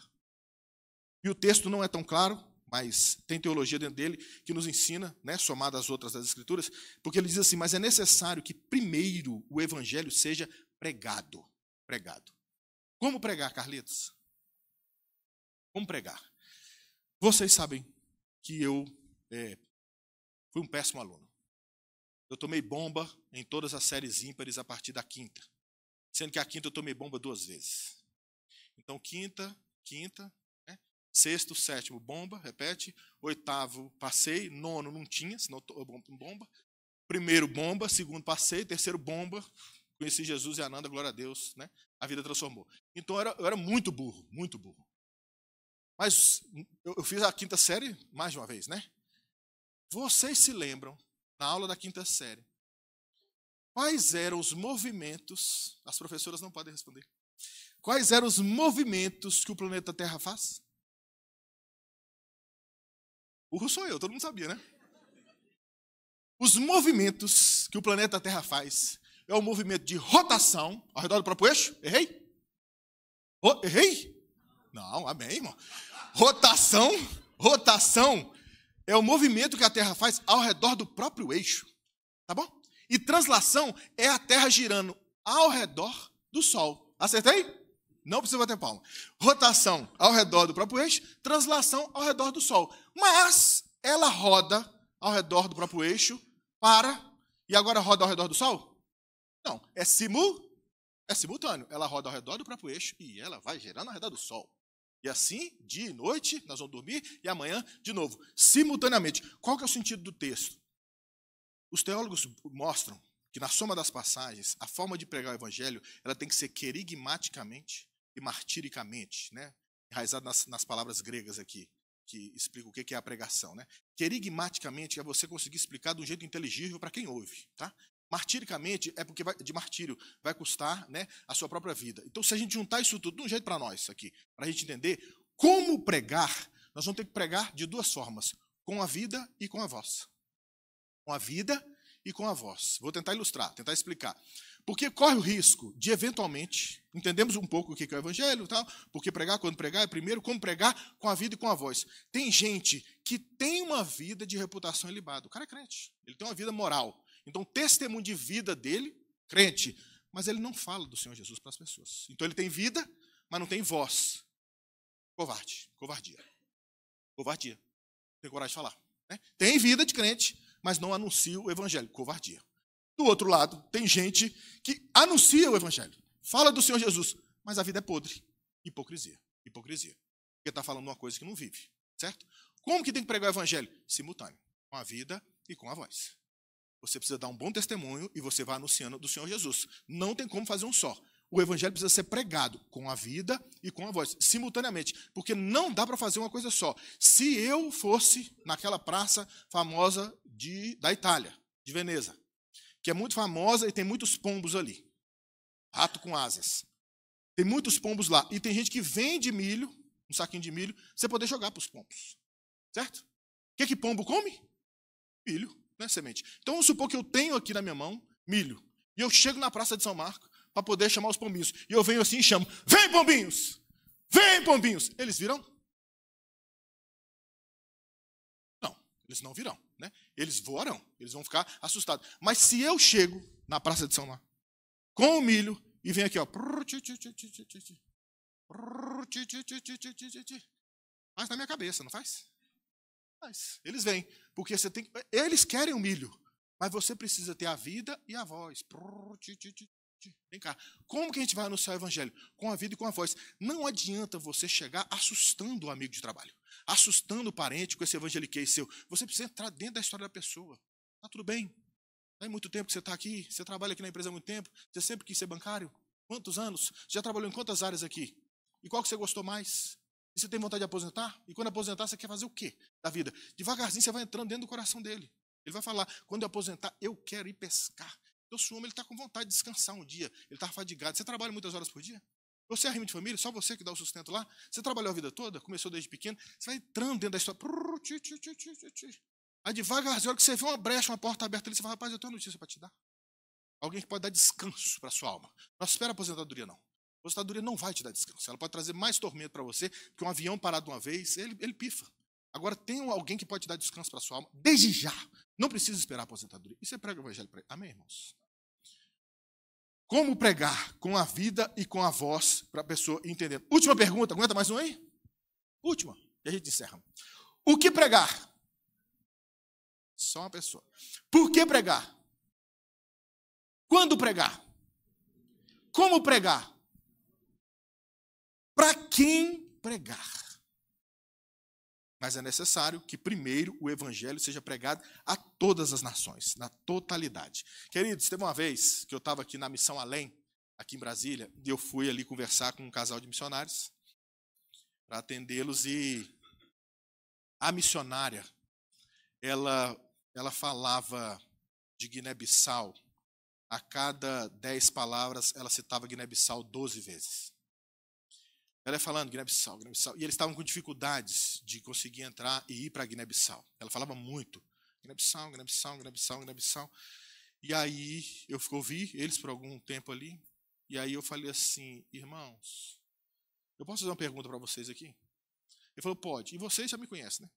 E o texto não é tão claro, mas tem teologia dentro dele que nos ensina, né, às outras das escrituras, porque ele diz assim: mas é necessário que primeiro o evangelho seja pregado, pregado. Como pregar, Carlitos? Como pregar? Vocês sabem que eu é, fui um péssimo aluno eu tomei bomba em todas as séries ímpares a partir da quinta. Sendo que a quinta eu tomei bomba duas vezes. Então, quinta, quinta, né? sexto, sétimo, bomba, repete. Oitavo, passei. Nono, não tinha, senão eu bomba. Primeiro, bomba. Segundo, passei. Terceiro, bomba. Conheci Jesus e Ananda, glória a Deus. Né? A vida transformou. Então, eu era, eu era muito burro, muito burro. Mas eu, eu fiz a quinta série mais de uma vez, né? Vocês se lembram na aula da quinta série, quais eram os movimentos, as professoras não podem responder, quais eram os movimentos que o planeta Terra faz? Burro sou eu, todo mundo sabia, né? Os movimentos que o planeta Terra faz é o movimento de rotação ao redor do próprio eixo. Errei? Oh, errei? Não, amém, irmão. Rotação, rotação é o movimento que a Terra faz ao redor do próprio eixo, tá bom? E translação é a Terra girando ao redor do Sol. Acertei? Não precisa bater palma. Rotação ao redor do próprio eixo, translação ao redor do Sol. Mas ela roda ao redor do próprio eixo, para, e agora roda ao redor do Sol? Não, é, simu, é simultâneo. Ela roda ao redor do próprio eixo e ela vai girando ao redor do Sol. E assim, dia e noite, nós vamos dormir, e amanhã, de novo, simultaneamente. Qual que é o sentido do texto? Os teólogos mostram que na soma das passagens, a forma de pregar o evangelho ela tem que ser querigmaticamente e martiricamente, né? enraizado nas, nas palavras gregas aqui, que explica o que é a pregação. Né? Querigmaticamente é você conseguir explicar de um jeito inteligível para quem ouve. Tá? martiricamente é porque vai, de martírio vai custar né, a sua própria vida. Então, se a gente juntar isso tudo de um jeito para nós aqui, para a gente entender como pregar, nós vamos ter que pregar de duas formas: com a vida e com a voz. Com a vida e com a voz. Vou tentar ilustrar, tentar explicar. Porque corre o risco de, eventualmente, entendemos um pouco o que é o evangelho e tal, porque pregar, quando pregar, é primeiro como pregar com a vida e com a voz. Tem gente que tem uma vida de reputação ilibada. O cara é crente, ele tem uma vida moral. Então, testemunho de vida dele, crente, mas ele não fala do Senhor Jesus para as pessoas. Então, ele tem vida, mas não tem voz. Covarde, covardia. Covardia. tem coragem de falar. Né? Tem vida de crente, mas não anuncia o evangelho. Covardia. Do outro lado, tem gente que anuncia o evangelho, fala do Senhor Jesus, mas a vida é podre. Hipocrisia. Hipocrisia. Porque está falando uma coisa que não vive. Certo? Como que tem que pregar o evangelho? Simultâneo. Com a vida e com a voz. Você precisa dar um bom testemunho e você vai anunciando do Senhor Jesus. Não tem como fazer um só. O evangelho precisa ser pregado com a vida e com a voz, simultaneamente, porque não dá para fazer uma coisa só. Se eu fosse naquela praça famosa de, da Itália, de Veneza, que é muito famosa e tem muitos pombos ali rato com asas. Tem muitos pombos lá. E tem gente que vende milho, um saquinho de milho, você poder jogar para os pombos. Certo? O que, que pombo come? Milho. Não é semente. Então vamos supor que eu tenho aqui na minha mão milho. E eu chego na Praça de São Marco para poder chamar os pombinhos. E eu venho assim e chamo: Vem, pombinhos! Vem, pombinhos! Eles virão? Não, eles não virão. Né? Eles voarão, eles vão ficar assustados. Mas se eu chego na Praça de São Marco com o milho e venho aqui, ó. Faz na minha cabeça, não faz? Mas eles vêm, porque você tem eles querem o milho, mas você precisa ter a vida e a voz. Vem cá. Como que a gente vai anunciar o evangelho? Com a vida e com a voz. Não adianta você chegar assustando o amigo de trabalho, assustando o parente com esse evangeliquez seu. Você precisa entrar dentro da história da pessoa. Tá tudo bem? Tem tá muito tempo que você está aqui, você trabalha aqui na empresa há muito tempo, você sempre quis ser bancário. Quantos anos? Já trabalhou em quantas áreas aqui? E qual que você gostou mais? E você tem vontade de aposentar? E quando aposentar, você quer fazer o quê da vida? Devagarzinho você vai entrando dentro do coração dele. Ele vai falar: quando eu aposentar, eu quero ir pescar. Então, se o homem está com vontade de descansar um dia, ele está fadigado. Você trabalha muitas horas por dia? Você é rima de família, só você que dá o sustento lá? Você trabalhou a vida toda, começou desde pequeno, você vai entrando dentro da história. Aí devagarzinho, a hora que você vê uma brecha, uma porta aberta ali, você fala, rapaz, eu tenho uma notícia para te dar. Alguém que pode dar descanso para sua alma. Não espera a aposentadoria, não. A aposentadoria não vai te dar descanso. Ela pode trazer mais tormento para você, porque um avião parado uma vez, ele, ele pifa. Agora, tem alguém que pode te dar descanso para sua alma, desde já. Não precisa esperar a aposentadoria. E você prega o evangelho para ele. Amém, irmãos? Como pregar com a vida e com a voz para a pessoa entender? Última pergunta, aguenta mais um aí? Última, e a gente encerra. O que pregar? Só uma pessoa. Por que pregar? Quando pregar? Como pregar? para quem pregar. Mas é necessário que primeiro o evangelho seja pregado a todas as nações, na totalidade. Queridos, teve uma vez que eu estava aqui na Missão Além, aqui em Brasília, e eu fui ali conversar com um casal de missionários para atendê-los e a missionária, ela, ela falava de Guiné-Bissau, a cada dez palavras ela citava Guiné-Bissau 12 vezes. Ela é falando Guiné-Bissau, Guiné-Bissau. E eles estavam com dificuldades de conseguir entrar e ir para Guiné-Bissau. Ela falava muito. Guiné-Bissau, Guiné-Bissau, Guiné-Bissau, Guiné-Bissau. E aí eu ouvi eles por algum tempo ali. E aí eu falei assim, irmãos, eu posso fazer uma pergunta para vocês aqui? Ele falou, pode. E vocês já me conhecem, né?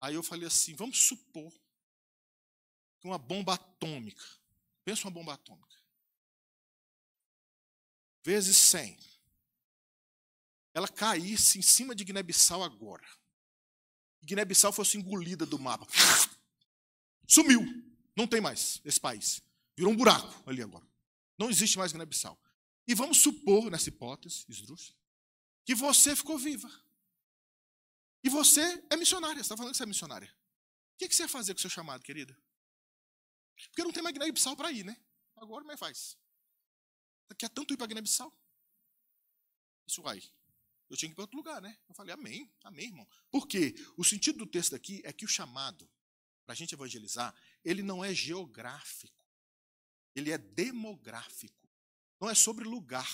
Aí eu falei assim, vamos supor que uma bomba atômica, pensa uma bomba atômica, vezes 100, ela caísse em cima de Guiné-Bissau agora. Guiné-Bissau fosse engolida do mapa. Sumiu. Não tem mais esse país. Virou um buraco ali agora. Não existe mais Guiné-Bissau. E vamos supor, nessa hipótese, esdrúxula, que você ficou viva. E você é missionária. Você está falando que você é missionária. O que, você ia fazer com o seu chamado, querida? Porque não tem mais Guiné-Bissau para ir, né? Agora, mas é faz. Quer tanto ir para Guiné-Bissau? Isso vai eu tinha que ir para outro lugar, né? Eu falei, amém, amém, irmão. Por quê? O sentido do texto aqui é que o chamado para a gente evangelizar, ele não é geográfico, ele é demográfico. Não é sobre lugar,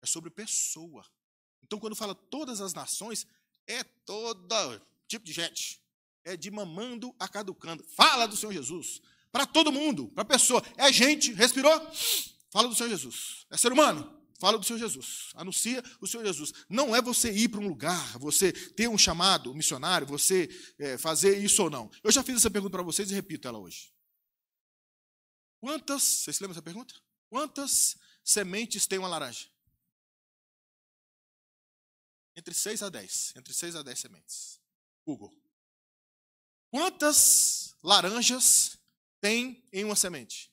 é sobre pessoa. Então, quando fala todas as nações, é todo tipo de gente. É de mamando a caducando. Fala do Senhor Jesus. Para todo mundo, para a pessoa. É gente, respirou? Fala do Senhor Jesus. É ser humano? Fala do Senhor Jesus. Anuncia o Senhor Jesus. Não é você ir para um lugar, você ter um chamado missionário, você é, fazer isso ou não. Eu já fiz essa pergunta para vocês e repito ela hoje. Quantas, vocês se lembram dessa pergunta? Quantas sementes tem uma laranja? Entre 6 a 10. Entre 6 a 10 sementes. Google. Quantas laranjas tem em uma semente?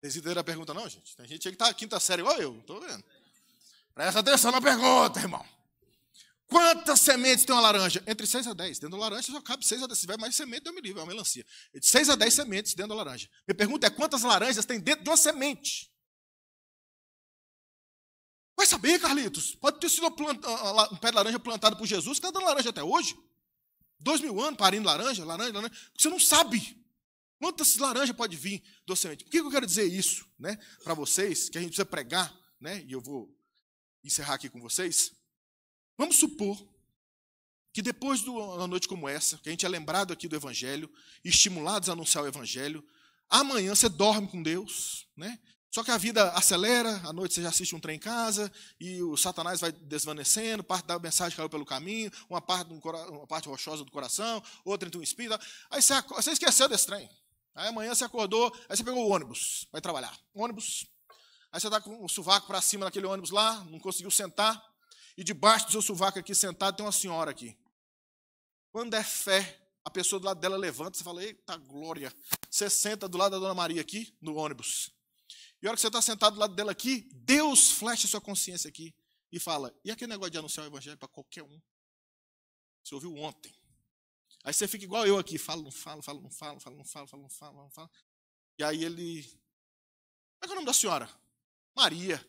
Vocês entenderam a pergunta, não, gente? Tem gente aí que está quinta série igual eu, estou vendo. Presta atenção na pergunta, irmão. Quantas sementes tem uma laranja? Entre 6 a 10. Dentro da laranja só cabe 6 a 10. Se vai mais semente, eu me livro, é uma melancia. Entre 6 a 10 sementes dentro da laranja. Minha pergunta é quantas laranjas tem dentro de uma semente? Vai saber, Carlitos. Pode ter sido ah, ah, um pé de laranja plantado por Jesus, que está dando laranja até hoje. Dois mil anos parindo laranja, laranja, laranja. Porque você não sabe. Quantas laranjas pode vir docemente? Por que eu quero dizer isso né, para vocês, que a gente precisa pregar, né, e eu vou encerrar aqui com vocês? Vamos supor que depois de uma noite como essa, que a gente é lembrado aqui do Evangelho, estimulados a anunciar o Evangelho, amanhã você dorme com Deus, né? Só que a vida acelera, à noite você já assiste um trem em casa, e o Satanás vai desvanecendo, parte da mensagem caiu pelo caminho, uma parte, uma parte rochosa do coração, outra entre um espírito. Aí você, você esqueceu desse trem. Aí amanhã você acordou, aí você pegou o ônibus, vai trabalhar. Ônibus. Aí você tá com o sovaco para cima daquele ônibus lá, não conseguiu sentar. E debaixo do seu sovaco aqui sentado tem uma senhora aqui. Quando é fé, a pessoa do lado dela levanta, você fala, eita glória. Você senta do lado da dona Maria aqui, no ônibus. E a hora que você está sentado do lado dela aqui, Deus flecha sua consciência aqui e fala, e aquele negócio de anunciar o evangelho para qualquer um? Você ouviu ontem. Aí você fica igual eu aqui, falo, não fala, fala, não fala, fala, não fala, não fala, não fala. E aí ele. Como é, é o nome da senhora? Maria.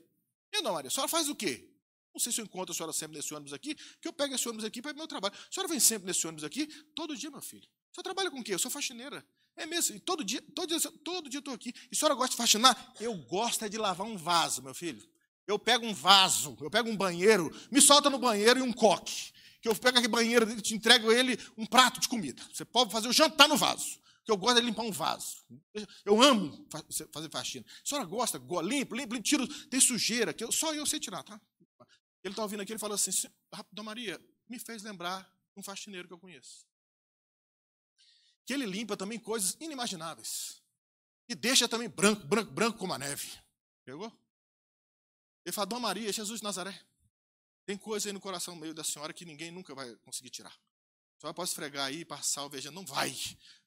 E eu, não, Maria, a senhora faz o quê? Não sei se eu encontro a senhora sempre nesse ônibus aqui, que eu pego esse ônibus aqui para o meu trabalho. A senhora vem sempre nesse ônibus aqui? Todo dia, meu filho. A senhora trabalha com o quê? Eu sou faxineira. É mesmo, e todo dia, todo dia, todo dia eu estou aqui. E a senhora gosta de faxinar? Eu gosto é de lavar um vaso, meu filho. Eu pego um vaso, eu pego um banheiro, me solta no banheiro e um coque que eu pego a banheiro, dele, te entrego ele um prato de comida. Você pode fazer o jantar no vaso. Que eu gosto de limpar um vaso. Eu amo fazer faxina. A senhora gosta? Limpo, limpo, limpo, tiro. Tem sujeira, que eu, só eu sei tirar, tá? Ele está ouvindo aqui, ele fala assim: Dona Maria, me fez lembrar um faxineiro que eu conheço. Que ele limpa também coisas inimagináveis. E deixa também branco, branco, branco como a neve. Pegou? Ele fala: Dona Maria, Jesus de Nazaré. Tem coisa aí no coração meio da senhora que ninguém nunca vai conseguir tirar. A senhora pode esfregar aí, passar o vejando, não vai.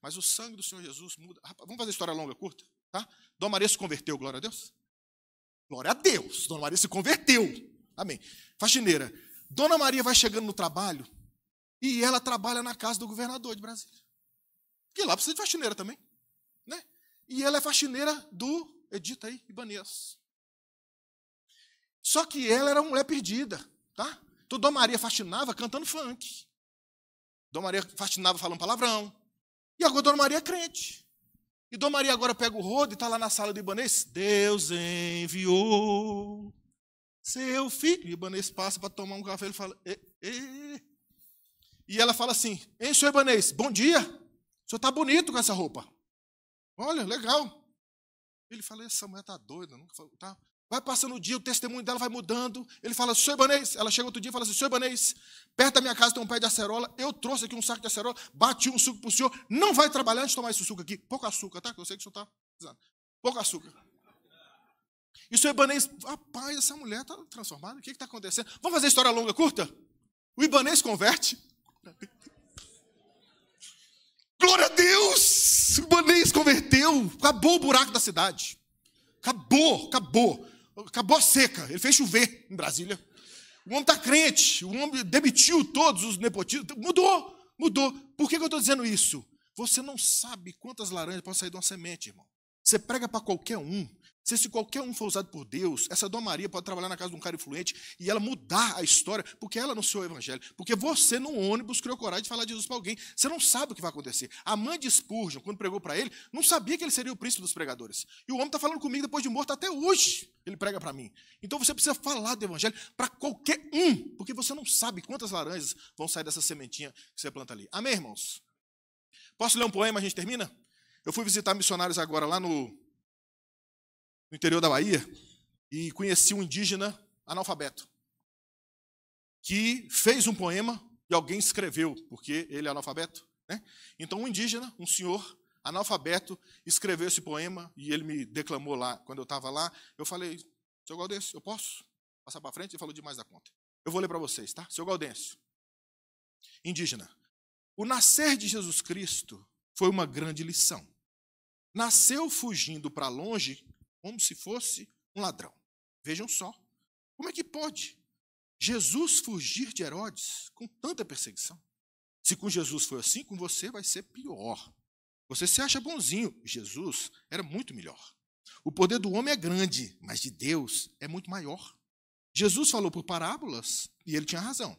Mas o sangue do Senhor Jesus muda. Rapaz, vamos fazer história longa, curta, tá? Dona Maria se converteu, glória a Deus. Glória a Deus, Dona Maria se converteu. Amém. Faxineira, Dona Maria vai chegando no trabalho e ela trabalha na casa do governador de Brasília. Porque lá precisa de faxineira também, né? E ela é faxineira do, edita aí, Ibanês. Só que ela era uma mulher perdida. Tá? Então, Dom Maria fascinava cantando funk. Dom Maria fascinava falando palavrão. E agora Dona Maria é crente. E Dona Maria agora pega o rodo e está lá na sala do Ibanês. Deus enviou seu filho. E o Ibanês passa para tomar um café. e Ele fala. E, e. e ela fala assim: Hein, senhor Ibanês, bom dia. O senhor está bonito com essa roupa. Olha, legal. Ele fala: Essa mulher está doida. Nunca falou, tá? Vai passando o dia, o testemunho dela vai mudando. Ele fala, senhor Ibanês. Ela chega outro dia e fala assim, senhor Ibanês, perto da minha casa tem um pé de acerola. Eu trouxe aqui um saco de acerola, bati um suco para o senhor. Não vai trabalhar antes de tomar esse suco aqui. Pouco açúcar, tá? Eu sei que o senhor está Pouco açúcar. E o senhor Ibanês, rapaz, essa mulher está transformada. O que está acontecendo? Vamos fazer história longa, curta? O Ibanês converte. Glória a Deus! O Ibanês converteu. Acabou o buraco da cidade. Acabou, acabou. Acabou a seca. Ele fez chover em Brasília. O homem está crente. O homem demitiu todos os nepotistas. Mudou, mudou. Por que, que eu estou dizendo isso? Você não sabe quantas laranjas podem sair de uma semente, irmão. Você prega para qualquer um. Se esse qualquer um for usado por Deus, essa Dona Maria pode trabalhar na casa de um cara influente e ela mudar a história, porque ela não seu evangelho. Porque você, no ônibus, criou coragem de falar de Jesus para alguém. Você não sabe o que vai acontecer. A mãe de Spurgeon, quando pregou para ele, não sabia que ele seria o príncipe dos pregadores. E o homem está falando comigo depois de morto até hoje. Ele prega para mim. Então você precisa falar do evangelho para qualquer um, porque você não sabe quantas laranjas vão sair dessa sementinha que você planta ali. Amém, irmãos? Posso ler um poema e a gente termina? Eu fui visitar missionários agora lá no, no interior da Bahia e conheci um indígena analfabeto que fez um poema e alguém escreveu, porque ele é analfabeto. Né? Então, um indígena, um senhor analfabeto, escreveu esse poema e ele me declamou lá. Quando eu estava lá, eu falei: Seu Galdêncio, eu posso passar para frente? Ele falou demais da conta. Eu vou ler para vocês, tá? Seu Gaudêncio, indígena. O nascer de Jesus Cristo foi uma grande lição. Nasceu fugindo para longe como se fosse um ladrão. Vejam só. Como é que pode Jesus fugir de Herodes com tanta perseguição? Se com Jesus foi assim, com você vai ser pior. Você se acha bonzinho, Jesus era muito melhor. O poder do homem é grande, mas de Deus é muito maior. Jesus falou por parábolas e ele tinha razão.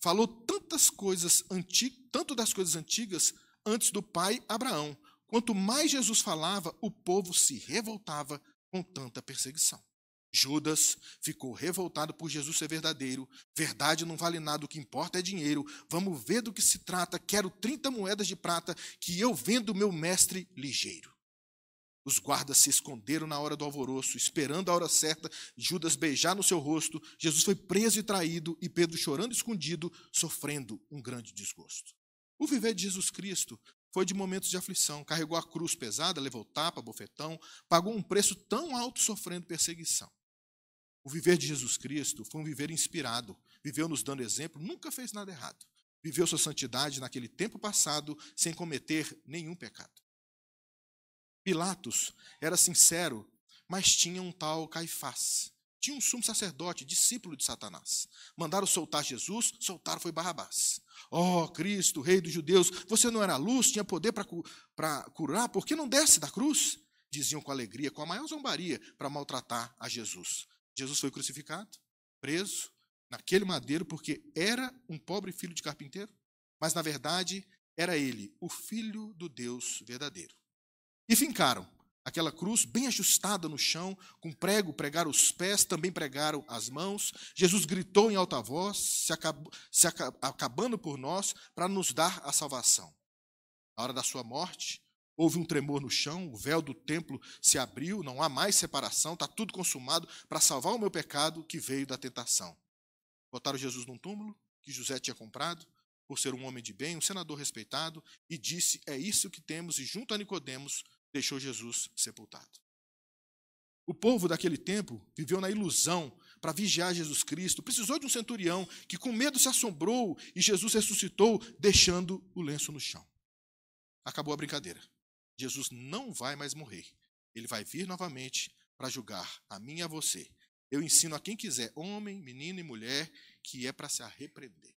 Falou tantas coisas antigas, tanto das coisas antigas antes do pai Abraão. Quanto mais Jesus falava, o povo se revoltava com tanta perseguição. Judas ficou revoltado por Jesus ser verdadeiro. Verdade não vale nada, o que importa é dinheiro. Vamos ver do que se trata. Quero 30 moedas de prata que eu vendo meu mestre ligeiro. Os guardas se esconderam na hora do alvoroço, esperando a hora certa, Judas beijar no seu rosto. Jesus foi preso e traído, e Pedro chorando escondido, sofrendo um grande desgosto. O viver de Jesus Cristo foi de momentos de aflição. Carregou a cruz pesada, levou tapa, bofetão, pagou um preço tão alto sofrendo perseguição. O viver de Jesus Cristo foi um viver inspirado, viveu nos dando exemplo, nunca fez nada errado. Viveu sua santidade naquele tempo passado sem cometer nenhum pecado. Pilatos era sincero, mas tinha um tal Caifás, tinha um sumo sacerdote, discípulo de Satanás. Mandaram soltar Jesus, soltaram foi Barrabás. Oh, Cristo, Rei dos Judeus, você não era luz, tinha poder para curar, por que não desce da cruz? Diziam com alegria, com a maior zombaria, para maltratar a Jesus. Jesus foi crucificado, preso, naquele madeiro, porque era um pobre filho de carpinteiro, mas na verdade era ele, o filho do Deus verdadeiro. E fincaram aquela cruz bem ajustada no chão, com prego, pregaram os pés, também pregaram as mãos. Jesus gritou em alta voz, se, se acabando por nós, para nos dar a salvação. Na hora da sua morte, houve um tremor no chão, o véu do templo se abriu, não há mais separação, está tudo consumado para salvar o meu pecado que veio da tentação. Botaram Jesus num túmulo que José tinha comprado, por ser um homem de bem, um senador respeitado, e disse: É isso que temos, e junto a Nicodemos deixou Jesus sepultado. O povo daquele tempo viveu na ilusão para vigiar Jesus Cristo. Precisou de um centurião que, com medo, se assombrou e Jesus ressuscitou, deixando o lenço no chão. Acabou a brincadeira. Jesus não vai mais morrer. Ele vai vir novamente para julgar a mim e a você. Eu ensino a quem quiser, homem, menino e mulher, que é para se arrepender.